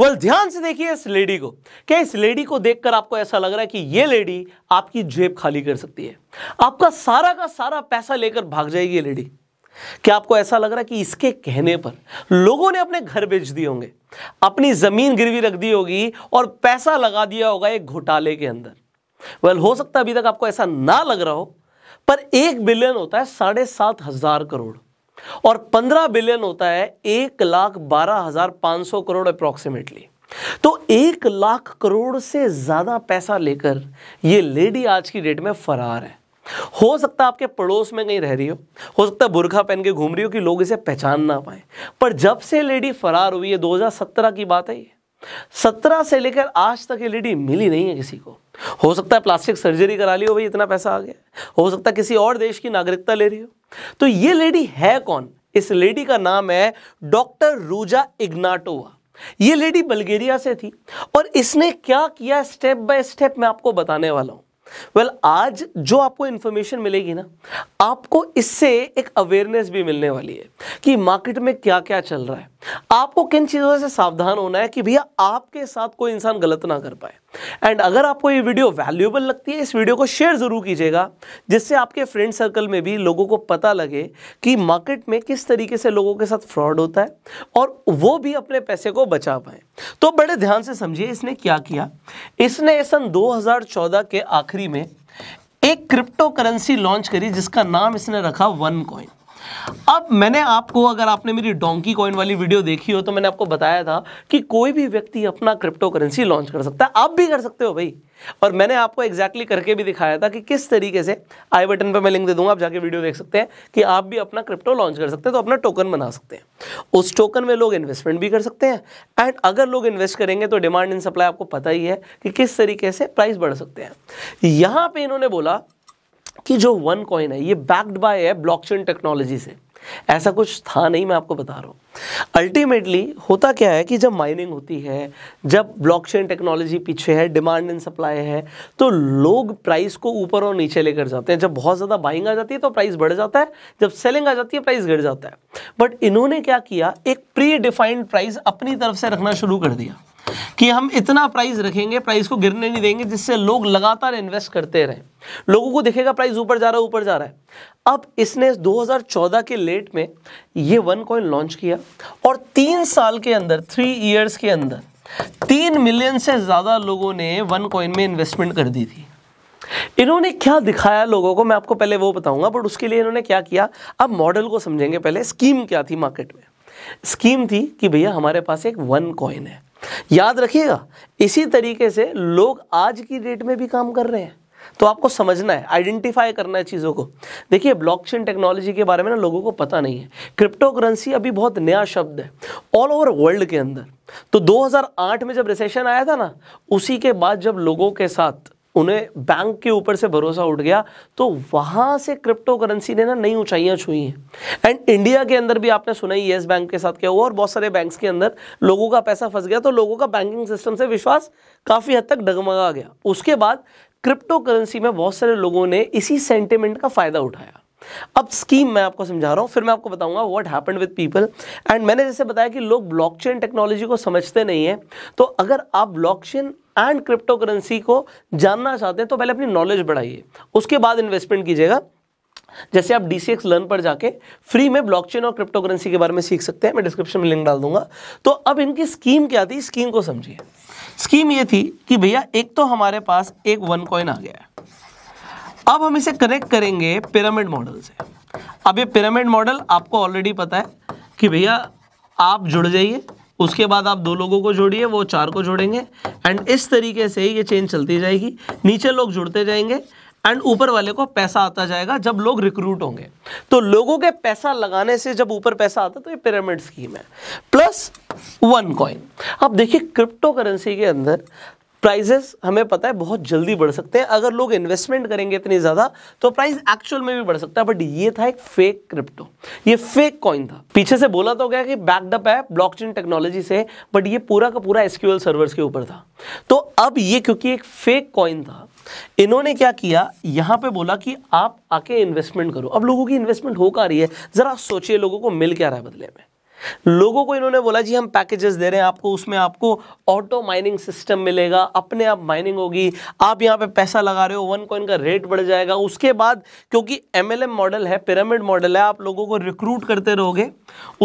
Well well, ध्यान से देखिए इस लेडी को क्या इस लेडी को देखकर आपको ऐसा लग रहा है कि ये लेडी आपकी जेब खाली कर सकती है आपका सारा का सारा पैसा लेकर भाग जाएगी ये लेडी क्या आपको ऐसा लग रहा है कि इसके कहने पर लोगों ने अपने घर बेच दिए होंगे अपनी जमीन गिरवी रख दी होगी और पैसा लगा दिया होगा एक घोटाले के अंदर वेल well, हो सकता है अभी तक आपको ऐसा ना लग रहा हो पर एक बिलियन होता है साढ़े सात हजार करोड़ और 15 बिलियन होता है एक लाख बारह हजार पांच सौ करोड़ अप्रोक्सीमेटली तो एक लाख करोड़ से ज़्यादा पैसा लेकर ये लेडी आज की डेट में फरार है हो सकता है आपके पड़ोस में कहीं रह रही हो हो सकता है बुरखा पहन के घूम रही हो कि लोग इसे पहचान ना पाए पर जब से लेडी फरार हुई है 2017 की बात है ये सत्रह से लेकर आज तक लेडी मिली नहीं है किसी को हो सकता है प्लास्टिक सर्जरी करा ली हो भाई इतना पैसा आ गया हो सकता है किसी और देश की नागरिकता ले रही हो तो ये लेडी है कौन इस लेडी का नाम है डॉक्टर रूजा इग्नाटोवा ये लेडी बल्गेरिया से थी और इसने क्या किया स्टेप बाय स्टेप मैं आपको बताने वाला हूं वेल well, आज जो आपको इन्फॉर्मेशन मिलेगी ना आपको इससे एक अवेयरनेस भी मिलने वाली है कि मार्केट में क्या क्या चल रहा है आपको किन चीज़ों से सावधान होना है कि भैया आपके साथ कोई इंसान गलत ना कर पाए एंड अगर आपको ये वीडियो वैल्यूएबल लगती है इस वीडियो को शेयर ज़रूर कीजिएगा जिससे आपके फ्रेंड सर्कल में भी लोगों को पता लगे कि मार्केट में किस तरीके से लोगों के साथ फ्रॉड होता है और वो भी अपने पैसे को बचा पाए तो बड़े ध्यान से समझिए इसने क्या किया इसने सन चौदह के आखिरी में एक क्रिप्टो करेंसी लॉन्च करी जिसका नाम इसने रखा वन कॉइन अब मैंने आपको अगर आपने मेरी डोंकी कॉइन वाली वीडियो देखी हो तो मैंने आपको बताया था कि कोई भी व्यक्ति अपना क्रिप्टो करेंसी लॉन्च कर सकता है आप भी कर सकते हो भाई और मैंने आपको एग्जैक्टली exactly करके भी दिखाया था कि किस तरीके से आई बटन पर मैं लिंक दे दूंगा आप जाके वीडियो देख सकते हैं कि आप भी अपना क्रिप्टो लॉन्च कर सकते हैं तो अपना टोकन बना सकते हैं उस टोकन में लोग इन्वेस्टमेंट भी कर सकते हैं एंड अगर लोग इन्वेस्ट करेंगे तो डिमांड एंड सप्लाई आपको पता ही है कि किस तरीके से प्राइस बढ़ सकते हैं यहां पर इन्होंने बोला कि जो वन कॉइन है ये बैक्ड बाय है ब्लॉकचेन टेक्नोलॉजी से ऐसा कुछ था नहीं मैं आपको बता रहा हूँ अल्टीमेटली होता क्या है कि जब माइनिंग होती है जब ब्लॉकचेन टेक्नोलॉजी पीछे है डिमांड एंड सप्लाई है तो लोग प्राइस को ऊपर और नीचे लेकर जाते हैं जब बहुत ज़्यादा बाइंग आ जाती है तो प्राइस बढ़ जाता है जब सेलिंग आ जाती है प्राइस घट जाता है बट इन्होंने क्या किया एक प्री डिफाइंड प्राइस अपनी तरफ से रखना शुरू कर दिया कि हम इतना प्राइस रखेंगे प्राइस को गिरने नहीं देंगे जिससे लोग लगातार इन्वेस्ट करते रहे लोगों को दिखेगा प्राइस ऊपर जा रहा है ऊपर जा रहा है अब इसने 2014 के लेट में ये वन कॉइन लॉन्च किया और तीन साल के अंदर थ्री ईयर्स के अंदर तीन मिलियन से ज़्यादा लोगों ने वन कॉइन में इन्वेस्टमेंट कर दी थी इन्होंने क्या दिखाया लोगों को मैं आपको पहले वो बताऊंगा बट उसके लिए इन्होंने क्या किया अब मॉडल को समझेंगे पहले स्कीम क्या थी मार्केट में स्कीम थी कि भैया हमारे पास एक वन कॉइन है याद रखिएगा इसी तरीके से लोग आज की डेट में भी काम कर रहे हैं तो आपको समझना है आइडेंटिफाई करना है चीज़ों को देखिए ब्लॉकचेन टेक्नोलॉजी के बारे में ना लोगों को पता नहीं है क्रिप्टो करेंसी अभी बहुत नया शब्द है ऑल ओवर वर्ल्ड के अंदर तो 2008 में जब रिसेशन आया था ना उसी के बाद जब लोगों के साथ उन्हें बैंक के ऊपर से भरोसा उठ गया तो वहाँ से क्रिप्टो करेंसी ने ना नई ऊंचाइयाँ छुई हैं एंड इंडिया के अंदर भी आपने सुना ही येस बैंक के साथ क्या हुआ और बहुत सारे बैंक्स के अंदर लोगों का पैसा फंस गया तो लोगों का बैंकिंग सिस्टम से विश्वास काफ़ी हद तक डगमगा गया उसके बाद क्रिप्टो करेंसी में बहुत सारे लोगों ने इसी सेंटिमेंट का फ़ायदा उठाया अब स्कीम मैं आपको समझा रहा हूँ फिर मैं आपको बताऊंगा what happened with people and मैंने जैसे बताया कि लोग ब्लॉकचेन टेक्नोलॉजी को समझते नहीं है तो अगर आप ब्लॉकचेन एंड क्रिप्टो करेंसी को जानना चाहते हैं तो पहले अपनी नॉलेज बढ़ाइए उसके बाद इन्वेस्टमेंट कीजिएगा जैसे आप डी सी लर्न पर जाके फ्री में ब्लॉकचेन और क्रिप्टो करेंसी के बारे में सीख सकते हैं मैं डिस्क्रिप्शन में लिंक डाल दूंगा तो अब इनकी स्कीम क्या थी स्कीम को समझिए स्कीम ये थी कि भैया एक तो हमारे पास एक वन कॉइन आ गया है अब हम इसे कनेक्ट करेंगे पिरामिड मॉडल से अब ये पिरामिड मॉडल आपको ऑलरेडी पता है कि भैया आप जुड़ जाइए उसके बाद आप दो लोगों को जोड़िए वो चार को जोड़ेंगे एंड इस तरीके से ये चेन चलती जाएगी नीचे लोग जुड़ते जाएंगे एंड ऊपर वाले को पैसा आता जाएगा जब लोग रिक्रूट होंगे तो लोगों के पैसा लगाने से जब ऊपर पैसा आता तो ये पिरामिड स्कीम है प्लस वन कॉइन अब देखिए क्रिप्टो करेंसी के अंदर प्राइजेस हमें पता है बहुत जल्दी बढ़ सकते हैं अगर लोग इन्वेस्टमेंट करेंगे इतनी ज़्यादा तो प्राइस एक्चुअल में भी बढ़ सकता है बट ये था एक फेक क्रिप्टो ये फेक कॉइन था पीछे से बोला तो गया कि बैकडअप है ब्लॉकचेन टेक्नोलॉजी से बट ये पूरा का पूरा एसक्यूएल सर्वर्स के ऊपर था तो अब ये क्योंकि एक फेक कॉइन था इन्होंने क्या किया यहाँ पे बोला कि आप आके इन्वेस्टमेंट करो अब लोगों की इन्वेस्टमेंट हो का रही है ज़रा सोचिए लोगों को मिल क्या रहा है बदले में लोगों को इन्होंने बोला जी हम पैकेजेस दे रहे हैं आपको उसमें आपको ऑटो माइनिंग सिस्टम मिलेगा अपने आप माइनिंग होगी आप यहाँ पे पैसा लगा रहे हो वन कॉइन का रेट बढ़ जाएगा उसके बाद क्योंकि एमएलएम मॉडल है पिरामिड मॉडल है आप लोगों को रिक्रूट करते रहोगे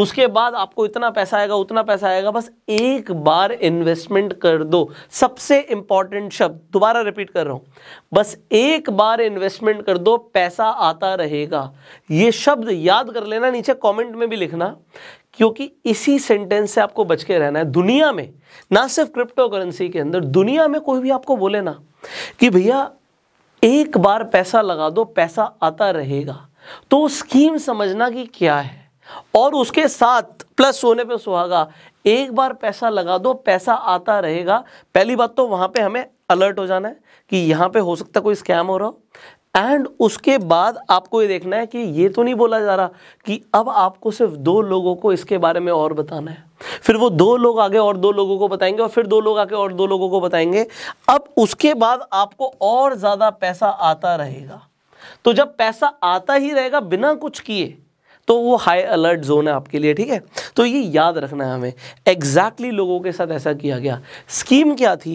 उसके बाद आपको इतना पैसा आएगा उतना पैसा आएगा बस एक बार इन्वेस्टमेंट कर दो सबसे इंपॉर्टेंट शब्द दोबारा रिपीट कर रहा हूँ बस एक बार इन्वेस्टमेंट कर दो पैसा आता रहेगा ये शब्द याद कर लेना नीचे कॉमेंट में भी लिखना क्योंकि इसी सेंटेंस से आपको बच के रहना है दुनिया में ना सिर्फ क्रिप्टो करेंसी के अंदर दुनिया में कोई भी आपको बोले ना कि भैया एक बार पैसा लगा दो पैसा आता रहेगा तो स्कीम समझना कि क्या है और उसके साथ प्लस सोने पे सुहागा एक बार पैसा लगा दो पैसा आता रहेगा पहली बात तो वहां पे हमें अलर्ट हो जाना है कि यहां पे हो सकता कोई स्कैम हो रहा हो एंड उसके बाद आपको ये देखना है कि ये तो नहीं बोला जा रहा कि अब आपको सिर्फ दो लोगों को इसके बारे में और बताना है फिर वो दो लोग आगे और दो लोगों को बताएंगे और फिर दो लोग आगे और दो लोगों को बताएंगे अब उसके बाद आपको और ज़्यादा पैसा आता रहेगा तो जब पैसा आता ही रहेगा बिना कुछ किए तो वो हाई अलर्ट जोन है आपके लिए ठीक है तो ये याद रखना है हमें एग्जैक्टली exactly लोगों के साथ ऐसा किया गया स्कीम क्या थी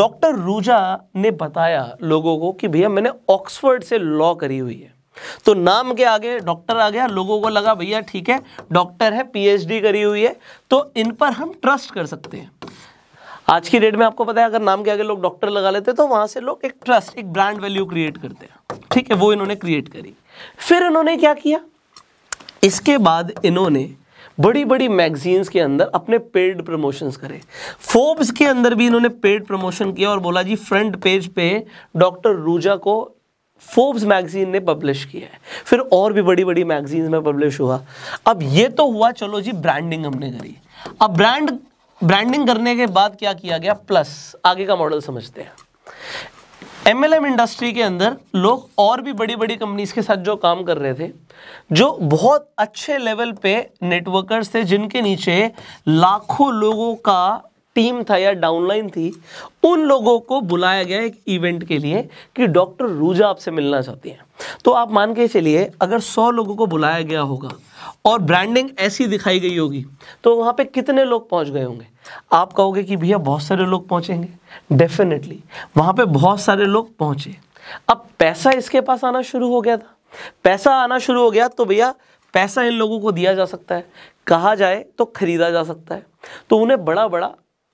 डॉक्टर रूजा ने बताया लोगों को कि भैया मैंने ऑक्सफर्ड से लॉ करी हुई है तो नाम के आगे डॉक्टर आ गया लोगों को लगा भैया ठीक है डॉक्टर है पीएचडी करी हुई है तो इन पर हम ट्रस्ट कर सकते हैं आज की डेट में आपको पता है अगर नाम के आगे लोग डॉक्टर लगा लेते तो वहां से लोग एक ट्रस्ट एक ब्रांड वैल्यू क्रिएट करते हैं ठीक है वो इन्होंने क्रिएट करी फिर इन्होंने क्या किया इसके बाद इन्होंने बड़ी बड़ी मैगजीन्स के अंदर अपने पेड प्रमोशंस करे फोर्ब्स के अंदर भी इन्होंने पेड प्रमोशन किया और बोला जी फ्रंट पेज पे डॉक्टर रूजा को फोर्ब्स मैगजीन ने पब्लिश किया है फिर और भी बड़ी बड़ी मैगजीन्स में पब्लिश हुआ अब ये तो हुआ चलो जी ब्रांडिंग हमने करी अब ब्रांड ब्रांडिंग करने के बाद क्या किया गया प्लस आगे का मॉडल समझते हैं एम इंडस्ट्री के अंदर लोग और भी बड़ी बड़ी कंपनीज के साथ जो काम कर रहे थे जो बहुत अच्छे लेवल पे नेटवर्कर्स थे जिनके नीचे लाखों लोगों का टीम था या डाउनलाइन थी उन लोगों को बुलाया गया एक इवेंट के लिए कि डॉक्टर रूजा आपसे मिलना चाहती हैं तो आप मान के चलिए अगर सौ लोगों को बुलाया गया होगा और ब्रांडिंग ऐसी दिखाई गई होगी तो वहाँ पे कितने लोग पहुँच गए होंगे आप कहोगे कि भैया बहुत सारे लोग पहुँचेंगे डेफिनेटली वहाँ पर बहुत सारे लोग पहुँचे अब पैसा इसके पास आना शुरू हो गया था पैसा आना शुरू हो गया तो भैया पैसा इन लोगों को दिया जा सकता है कहा जाए तो खरीदा जा सकता है तो उन्हें बड़ा बड़ा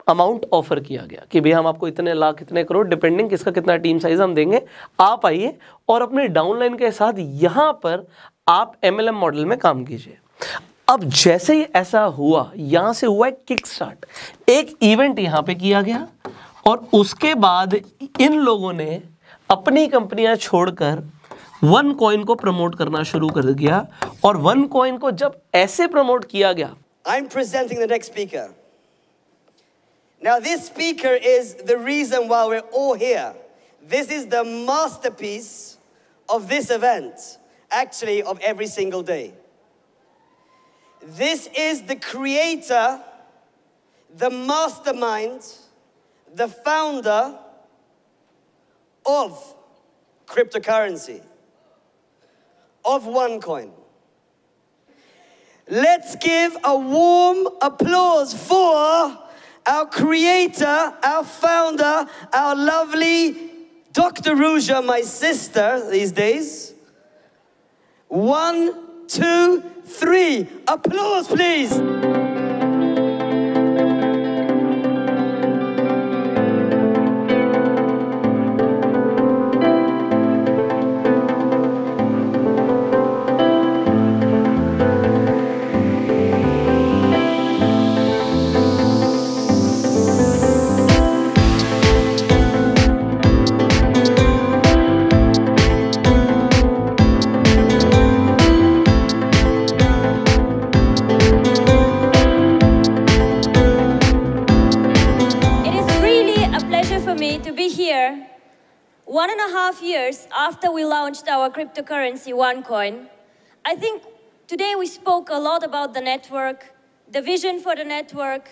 अमाउंट ऑफर किया गया कि भैया हम आपको इतने लाख इतने करोड़ डिपेंडिंग किसका कितना टीम साइज हम देंगे आप आइए और अपने डाउनलाइन के साथ यहां पर आप एम मॉडल में काम कीजिए अब जैसे ही ऐसा हुआ यहां से हुआ एक किक स्टार्ट एक इवेंट यहां पे किया गया और उसके बाद इन लोगों ने अपनी कंपनियां छोड़कर वन कॉइन को प्रमोट करना शुरू कर दिया और वन कॉइन को जब ऐसे प्रमोट किया गया I am presenting speaker this speaker is the reason why we are all this is the piece of this event actually of every single day this is the creator the mastermind the founder of crypto currency of one coin. Let's give a warm applause for our creator, our founder, our lovely Dr. Ruja, my sister these days. One, two, three. Applause, please. me to be here one and a half years after we launched our cryptocurrency OneCoin. I think today we spoke a lot about the network, the vision for the network,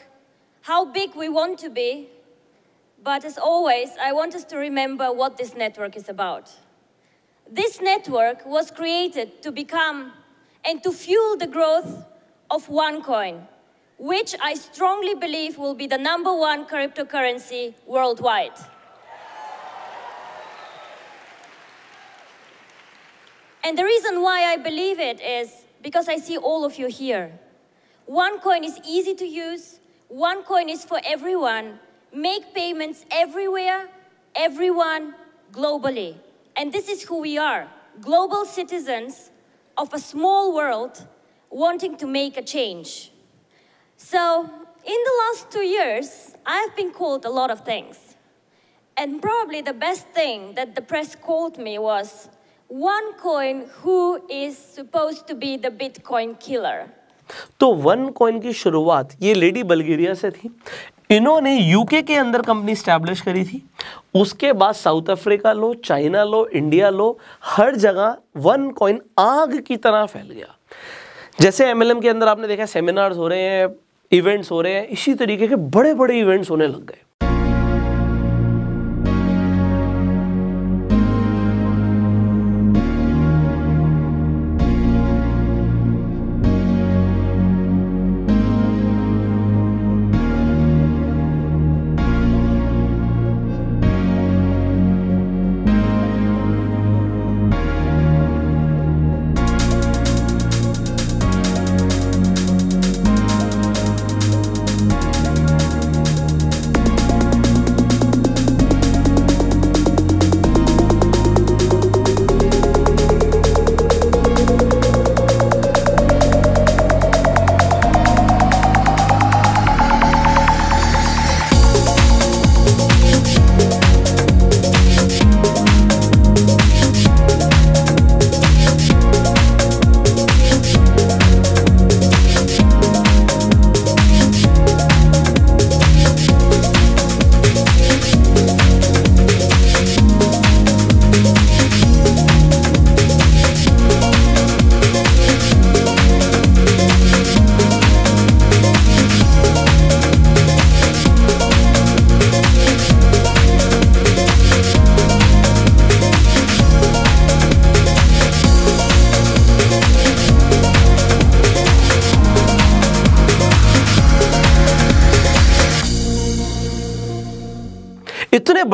how big we want to be, but as always, I want us to remember what this network is about. This network was created to become and to fuel the growth of OneCoin, which I strongly believe will be the number one cryptocurrency worldwide. And the reason why I believe it is because I see all of you here. One coin is easy to use, one coin is for everyone. Make payments everywhere, everyone, globally. And this is who we are global citizens of a small world wanting to make a change. So in the last two years, I've been called a lot of things. And probably the best thing that the press called me was OneCoin, who is supposed to be the Bitcoin killer. तो one coin की शुरुआत ये lady Bulgaria से थी इन्होंने UK के अंदर company establish करी थी उसके बाद साउथ अफ्रीका लो चाइना लो इंडिया लो हर जगह वन कॉइन आग की तरह फैल गया जैसे एमएलएम के अंदर आपने देखा सेमिनार्स हो रहे हैं इवेंट्स हो रहे हैं इसी तरीके के बड़े बड़े इवेंट्स होने लग गए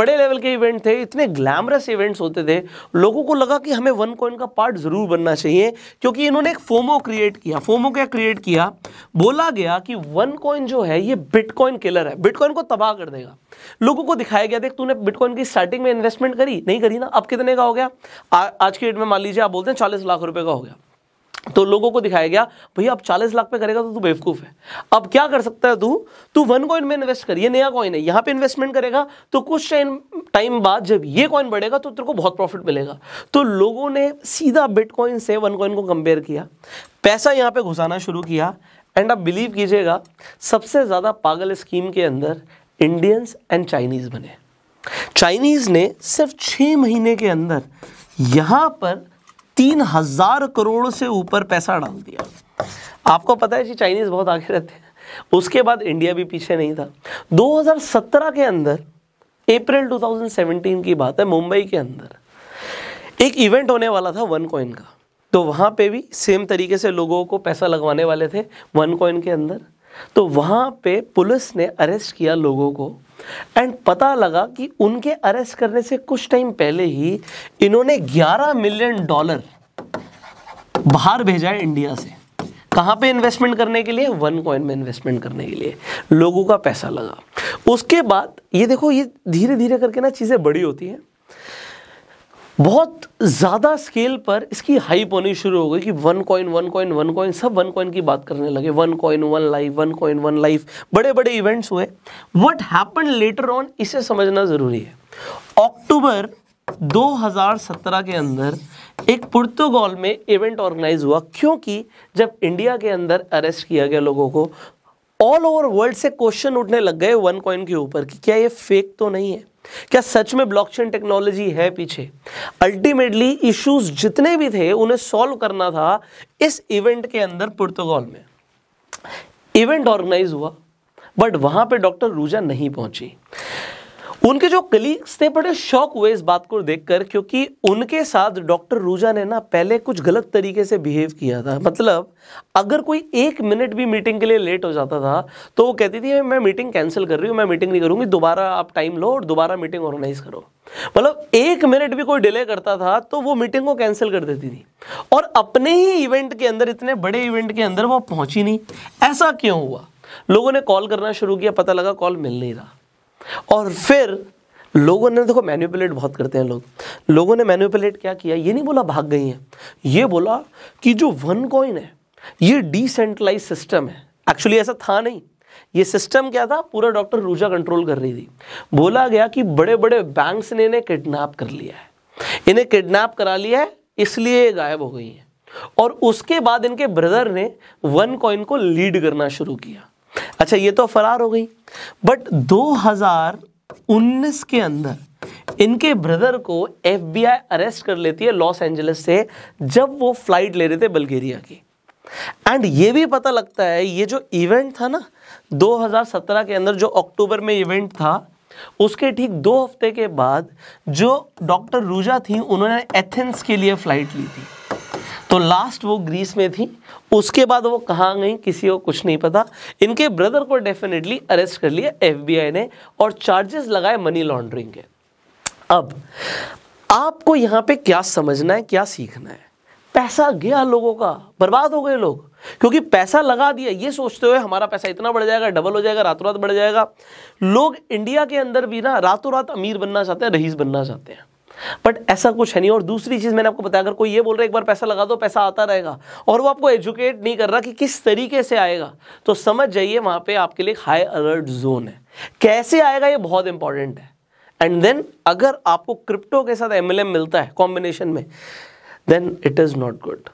बड़े लेवल के इवेंट थे इतने ग्लैमरस इवेंट्स होते थे लोगों को लगा कि हमें वन कॉइन का पार्ट ज़रूर बनना चाहिए क्योंकि इन्होंने एक फोमो क्रिएट किया फोमो क्या क्रिएट किया बोला गया कि वन कॉइन जो है ये बिटकॉइन किलर है बिटकॉइन को तबाह कर देगा लोगों को दिखाया गया देख तूने बिटकॉइन की स्टार्टिंग में इन्वेस्टमेंट करी नहीं करी ना अब कितने का हो गया आ, आज की डेट में मान लीजिए आप बोलते हैं चालीस लाख रुपये का हो गया तो लोगों को दिखाया गया भैया अब चालीस लाख पे करेगा तो तू बेवकूफ़ है अब क्या कर सकता है तू तू वन कॉइन में इन्वेस्ट कर ये नया कॉइन है यहाँ पे इन्वेस्टमेंट करेगा तो कुछ टाइम टाइम बाद जब ये कॉइन बढ़ेगा तो तेरे को बहुत प्रॉफिट मिलेगा तो लोगों ने सीधा बिटकॉइन से वन कॉइन को कंपेयर किया पैसा यहाँ पर घुसाना शुरू किया एंड आप बिलीव कीजिएगा सबसे ज़्यादा पागल स्कीम के अंदर इंडियंस एंड चाइनीज़ बने चाइनीज़ ने सिर्फ छह महीने के अंदर यहाँ पर तीन हजार करोड़ से ऊपर पैसा डाल दिया आपको पता है जी चाइनीज बहुत आगे रहते हैं उसके बाद इंडिया भी पीछे नहीं था 2017 के अंदर अप्रैल 2017 की बात है मुंबई के अंदर एक इवेंट होने वाला था वन कॉइन का तो वहाँ पे भी सेम तरीके से लोगों को पैसा लगवाने वाले थे वन कॉइन के अंदर तो वहाँ पे पुलिस ने अरेस्ट किया लोगों को एंड पता लगा कि उनके अरेस्ट करने से कुछ टाइम पहले ही इन्होंने 11 मिलियन डॉलर बाहर भेजा है इंडिया से कहां पे इन्वेस्टमेंट करने के लिए वन कॉइन में इन्वेस्टमेंट करने के लिए लोगों का पैसा लगा उसके बाद ये देखो ये धीरे धीरे करके ना चीज़ें बड़ी होती हैं बहुत ज़्यादा स्केल पर इसकी हाइप होनी शुरू हो गई कि one coin one coin one coin सब वन कॉइन की बात करने लगे one coin one life one coin one life बड़े बड़े इवेंट्स हुए व्हाट हैपन लेटर ऑन इसे समझना ज़रूरी है अक्टूबर 2017 के अंदर एक पुर्तगाल में इवेंट ऑर्गेनाइज हुआ क्योंकि जब इंडिया के अंदर अरेस्ट किया गया लोगों को ऑल ओवर वर्ल्ड से क्वेश्चन उठने लग गए वन कॉइन के ऊपर कि क्या ये फेक तो नहीं है क्या सच में ब्लॉकचेन टेक्नोलॉजी है पीछे अल्टीमेटली इश्यूज जितने भी थे उन्हें सॉल्व करना था इस इवेंट के अंदर पुर्तगाल में इवेंट ऑर्गेनाइज हुआ बट वहां पे डॉक्टर रूजा नहीं पहुंची उनके जो कलीग्स थे बड़े शौक हुए इस बात को देखकर क्योंकि उनके साथ डॉक्टर रूजा ने ना पहले कुछ गलत तरीके से बिहेव किया था मतलब अगर कोई एक मिनट भी मीटिंग के लिए लेट हो जाता था तो वो कहती थी मैं मीटिंग कैंसिल कर रही हूँ मैं मीटिंग नहीं करूँगी दोबारा आप टाइम लो और दोबारा मीटिंग ऑर्गेनाइज करो मतलब एक मिनट भी कोई डिले करता था तो वो मीटिंग को कैंसिल कर देती थी और अपने ही इवेंट के अंदर इतने बड़े इवेंट के अंदर वो पहुँची नहीं ऐसा क्यों हुआ लोगों ने कॉल करना शुरू किया पता लगा कॉल मिल नहीं रहा और फिर लोगों ने देखो मैन्यूपुलेट बहुत करते हैं लोग लोगों ने मैन्यूपुलेट क्या किया ये नहीं बोला भाग गई हैं ये बोला कि जो वन कॉइन है ये डिसेंट्रलाइज सिस्टम है एक्चुअली ऐसा था नहीं ये सिस्टम क्या था पूरा डॉक्टर रूजा कंट्रोल कर रही थी बोला गया कि बड़े बड़े बैंक्स ने इन्हें किडनैप कर लिया है इन्हें किडनैप करा लिया है इसलिए गायब हो गई है और उसके बाद इनके ब्रदर ने वन कॉइन को लीड करना शुरू किया अच्छा ये तो फरार हो गई बट 2019 के अंदर इनके ब्रदर को एफबीआई अरेस्ट कर लेती है लॉस एंजलिस से जब वो फ्लाइट ले रहे थे बल्गेरिया की एंड ये भी पता लगता है ये जो इवेंट था ना 2017 के अंदर जो अक्टूबर में इवेंट था उसके ठीक दो हफ्ते के बाद जो डॉक्टर रूजा थी उन्होंने एथेंस के लिए फ़्लाइट ली थी तो लास्ट वो ग्रीस में थी उसके बाद वो कहाँ गई किसी को कुछ नहीं पता इनके ब्रदर को डेफिनेटली अरेस्ट कर लिया एफबीआई ने और चार्जेस लगाए मनी लॉन्ड्रिंग के अब आपको यहाँ पे क्या समझना है क्या सीखना है पैसा गया लोगों का बर्बाद हो गए लोग क्योंकि पैसा लगा दिया ये सोचते हुए हमारा पैसा इतना बढ़ जाएगा डबल हो जाएगा रातों रात बढ़ जाएगा लोग इंडिया के अंदर भी ना रातों रात अमीर बनना चाहते हैं रईस बनना चाहते हैं बट ऐसा कुछ है नहीं और दूसरी चीज़ मैंने आपको बताया अगर कोई ये बोल रहा है एक बार पैसा लगा दो पैसा आता रहेगा और वो आपको एजुकेट नहीं कर रहा कि किस तरीके से आएगा तो समझ जाइए वहां पे आपके लिए हाई अलर्ट जोन है कैसे आएगा ये बहुत इंपॉर्टेंट है एंड देन अगर आपको क्रिप्टो के साथ एम मिलता है कॉम्बिनेशन में then it is not good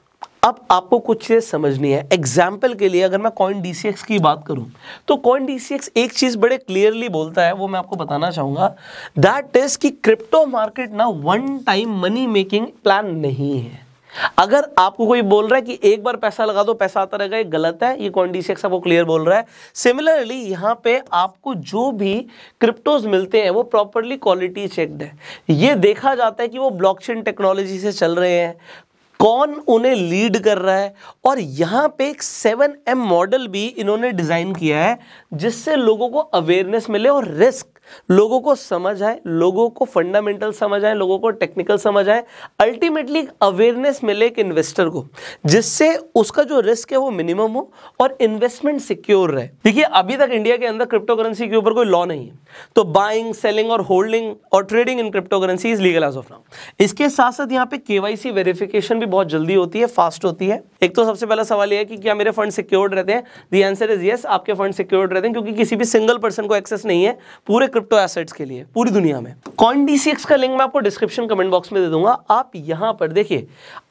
अब आपको कुछ चीज़ें समझनी है एग्जाम्पल के लिए अगर मैं कॉइन डी की बात करूँ तो कॉइन डी एक चीज़ बड़े क्लियरली बोलता है वो मैं आपको बताना चाहूंगा दैट इज़ कि क्रिप्टो मार्केट ना one time money making plan नहीं है अगर आपको कोई बोल रहा है कि एक बार पैसा लगा दो पैसा आता रहेगा ये गलत है ये कौन डी आपको क्लियर बोल रहा है सिमिलरली यहाँ पे आपको जो भी क्रिप्टोज मिलते हैं वो प्रॉपरली क्वालिटी चेकड है ये देखा जाता है कि वो ब्लॉकचेन टेक्नोलॉजी से चल रहे हैं कौन उन्हें लीड कर रहा है और यहाँ पे एक सेवन एम मॉडल भी इन्होंने डिज़ाइन किया है जिससे लोगों को अवेयरनेस मिले और रिस्क लोगों को समझ आए लोगों को फंडामेंटल समझ आए लोगों को टेक्निकल समझ आए अल्टीमेटली अवेयरनेस मिले एक इन्वेस्टर को जिससे उसका जो रिस्क है वो मिनिमम हो और इन्वेस्टमेंट सिक्योर रहे देखिए अभी तक इंडिया के अंदर क्रिप्टो करेंसी के ऊपर कोई लॉ नहीं है तो बाइंग सेलिंग और होल्डिंग और trading in crypto currency is legal as of now इसके साथ साथ यहाँ पे केवाईसी वेरिफिकेशन भी बहुत जल्दी होती है फास्ट होती है एक तो सबसे पहला सवाल यह है कि क्या मेरे फंड सिक्योर्ड रहते हैं दी आंसर इज येस आपके फंड सिक्योर्ड रहते हैं क्योंकि किसी भी सिंगल पर्सन को एक्सेस नहीं है पूरे क्रिप्टो एसेट्स के लिए पूरी दुनिया में कॉइन डी का लिंक मैं आपको डिस्क्रिप्शन कमेंट बॉक्स में दे दूंगा आप यहां पर देखिए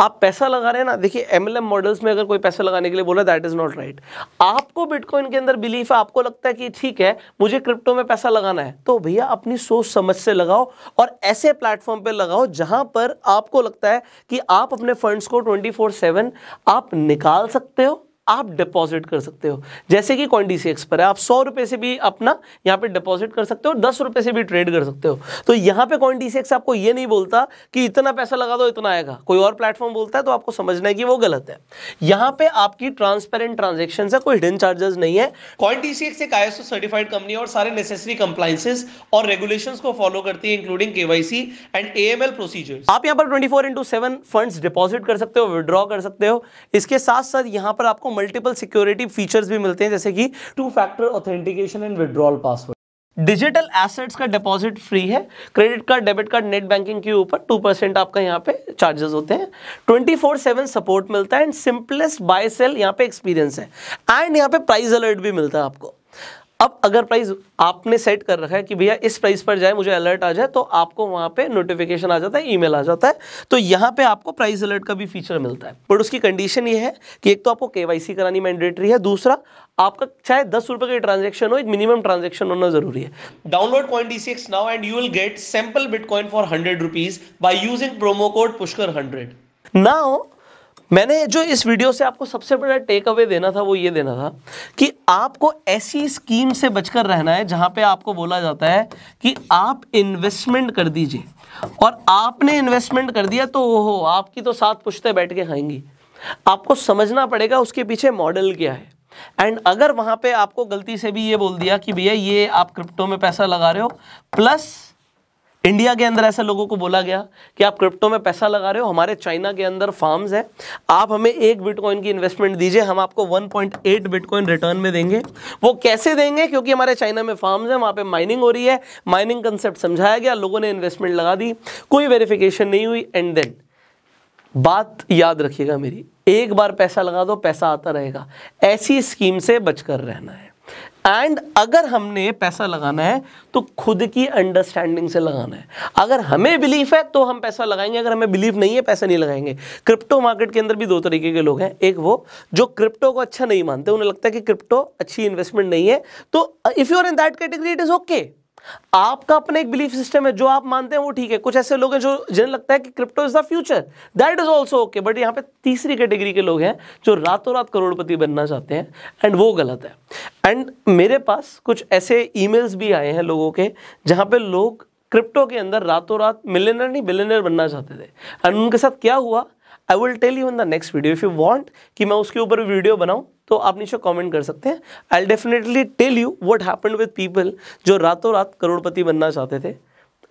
आप पैसा लगा रहे हैं ना देखिए एमएलएम मॉडल्स में अगर कोई पैसा लगाने के लिए बोला दैट इज नॉट राइट आपको बिटकॉइन के अंदर बिलीफ है आपको लगता है कि ठीक है मुझे क्रिप्टो में पैसा लगाना है तो भैया अपनी सोच समझ से लगाओ और ऐसे प्लेटफॉर्म पर लगाओ जहां पर आपको लगता है कि आप अपने फंड्स को ट्वेंटी आप निकाल सकते हो आप डिपॉजिट कर सकते हो जैसे कि कॉन्डी सी पर है आप सौ रुपए से भी अपना यहां पे डिपॉजिट कर सकते हो दस रुपए से भी ट्रेड कर सकते हो तो यहां पे कॉन्डी सी आपको ये नहीं बोलता कि इतना पैसा लगा दो इतना आएगा कोई और प्लेटफॉर्म बोलता है तो आपको समझना है कि वो गलत है यहां पे आपकी ट्रांसपेरेंट ट्रांजेक्शन है कोई हिडन चार्जेस नहीं है कॉन्डी सी एक्स एक आईएसओ सर्टिफाइड कंपनी और सारे नेसेसरी कंप्लाइंसेस और रेगुलेशन को फॉलो करती है including KYC and A M आप यहां पर twenty four into seven fund deposit कर सकते हो विड्रॉ कर सकते हो इसके साथ साथ यहां पर आपको मल्टीपल सिक्योरिटी फीचर्स भी मिलते हैं जैसे कि two factor authentication and withdrawal password digital assets का डिपॉजिट फ्री है credit card debit card net banking के ऊपर टू परसेंट आपका यहाँ पे चार्जेस होते हैं ट्वेंटी फोर सेवन सपोर्ट मिलता है एंड सिंपलेस्ट बाय सेल यहाँ पे एक्सपीरियंस है एंड यहाँ पे प्राइस अलर्ट भी मिलता है आपको अब अगर प्राइस आपने सेट कर रखा है कि भैया इस प्राइस पर जाए मुझे अलर्ट आ जाए तो आपको वहां पे नोटिफिकेशन आ जाता है ईमेल आ जाता है तो यहां पे आपको प्राइस अलर्ट का भी फीचर मिलता है बट उसकी कंडीशन ये है कि एक तो आपको केवाईसी करानी मैंडेटरी है दूसरा आपका चाहे दस रुपए का ट्रांजेक्शन हो एक मिनिमम ट्रांजेक्शन होना जरूरी है download point D now and you will get sample bitcoin for hundred rupees by using promo code Pushkar hundred now मैंने जो इस वीडियो से आपको सबसे बड़ा टेक अवे देना था वो ये देना था कि आपको ऐसी स्कीम से बचकर रहना है जहाँ पे आपको बोला जाता है कि आप इन्वेस्टमेंट कर दीजिए और आपने इन्वेस्टमेंट कर दिया तो ओहो आपकी तो साथ पुश्ते बैठ के खाएंगी आपको समझना पड़ेगा उसके पीछे मॉडल क्या है एंड अगर वहाँ पे आपको गलती से भी ये बोल दिया कि भैया ये आप क्रिप्टो में पैसा लगा रहे हो प्लस इंडिया के अंदर ऐसा लोगों को बोला गया कि आप क्रिप्टो में पैसा लगा रहे हो हमारे चाइना के अंदर फार्म्स हैं आप हमें एक बिटकॉइन की इन्वेस्टमेंट दीजिए हम आपको 1.8 बिटकॉइन रिटर्न में देंगे वो कैसे देंगे क्योंकि हमारे चाइना में फार्म्स हैं वहाँ पे माइनिंग हो रही है माइनिंग कंसेप्ट समझाया गया लोगों ने इन्वेस्टमेंट लगा दी कोई वेरिफिकेशन नहीं हुई एंड देन बात याद रखिएगा मेरी एक बार पैसा लगा दो पैसा आता रहेगा ऐसी स्कीम से बचकर रहना है एंड अगर हमने पैसा लगाना है तो खुद की अंडरस्टैंडिंग से लगाना है अगर हमें बिलीफ है तो हम पैसा लगाएंगे अगर हमें बिलीफ नहीं है पैसा नहीं लगाएंगे क्रिप्टो मार्केट के अंदर भी दो तरीके के लोग हैं एक वो जो क्रिप्टो को अच्छा नहीं मानते उन्हें लगता है कि क्रिप्टो अच्छी इन्वेस्टमेंट नहीं है तो if you are in that category it is okay आपका अपना एक बिलीफ सिस्टम है जो आप मानते हैं वो ठीक है कुछ ऐसे लोग हैं जो जिन्हें लगता है कि crypto is the future that is also okay but यहां पे तीसरी कैटेगरी के लोग हैं जो रातों रात करोड़पति बनना चाहते हैं एंड वो गलत है एंड मेरे पास कुछ ऐसे ईमेल्स भी आए हैं लोगों के जहां पर लोग क्रिप्टो के अंदर रातों रात मिलेनर नहीं बिलेनर बनना चाहते थे एंड उनके साथ क्या हुआ I will tell you in the next video if you want कि मैं उसके ऊपर वीडियो बनाऊँ तो आप नीचे कमेंट कर सकते हैं I definitely tell you what happen with people जो रातों रात करोड़पति बनना चाहते थे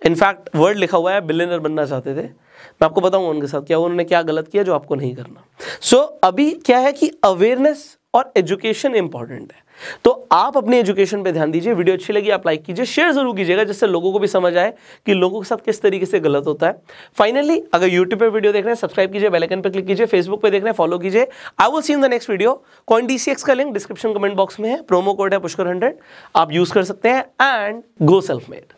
इनफैक्ट वर्ड लिखा हुआ है बिलियनर बनना चाहते थे मैं आपको बताऊंगा उनके साथ क्या उन्होंने क्या गलत किया जो आपको नहीं करना सो so, अभी क्या है कि अवेयरनेस और एजुकेशन इंपॉर्टेंट है तो आप अपनी एजुकेशन पे ध्यान दीजिए वीडियो अच्छी लगी आप लाइक कीजिए शेयर जरूर कीजिएगा जिससे लोगों को भी समझ आए कि लोगों के साथ किस तरीके से गलत होता है फाइनली अगर यूट्यूब पे वीडियो देख रहे हैं सब्सक्राइब कीजिए बेलाइकन पर क्लिक कीजिए फेसबुक पर देख रहे हैं फॉलो कीजिए I will see in the next video coin D का लिंक डिस्क्रिप्शन कमेंट बॉक्स में है प्रोमो कोड है पुष्कर हंड्रेड आप यूज़ कर सकते हैं एंड गो सेल्फ मेड